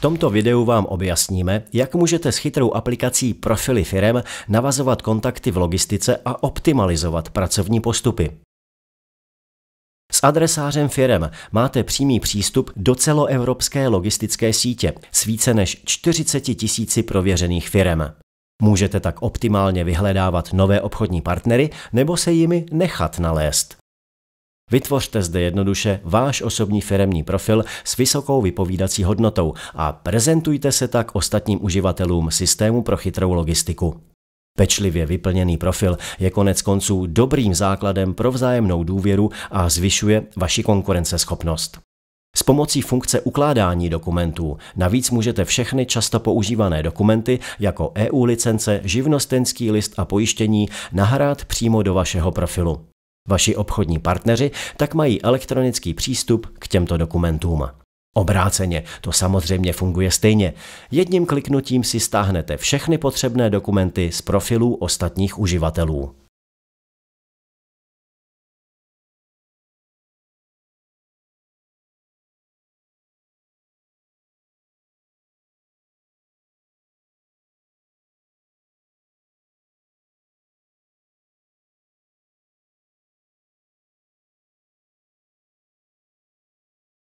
tomto videu vám objasníme, jak můžete s chytrou aplikací Profily firem navazovat kontakty v logistice a optimalizovat pracovní postupy. S adresářem firem máte přímý přístup do celoevropské logistické sítě s více než 40 tisíci prověřených firem. Můžete tak optimálně vyhledávat nové obchodní partnery nebo se jimi nechat nalézt. Vytvořte zde jednoduše váš osobní firemní profil s vysokou vypovídací hodnotou a prezentujte se tak ostatním uživatelům systému pro chytrou logistiku. Pečlivě vyplněný profil je konec konců dobrým základem pro vzájemnou důvěru a zvyšuje vaši konkurenceschopnost. S pomocí funkce ukládání dokumentů navíc můžete všechny často používané dokumenty jako EU licence, živnostenský list a pojištění nahrát přímo do vašeho profilu. Vaši obchodní partneři tak mají elektronický přístup k těmto dokumentům. Obráceně, to samozřejmě funguje stejně. Jedním kliknutím si stáhnete všechny potřebné dokumenty z profilů ostatních uživatelů.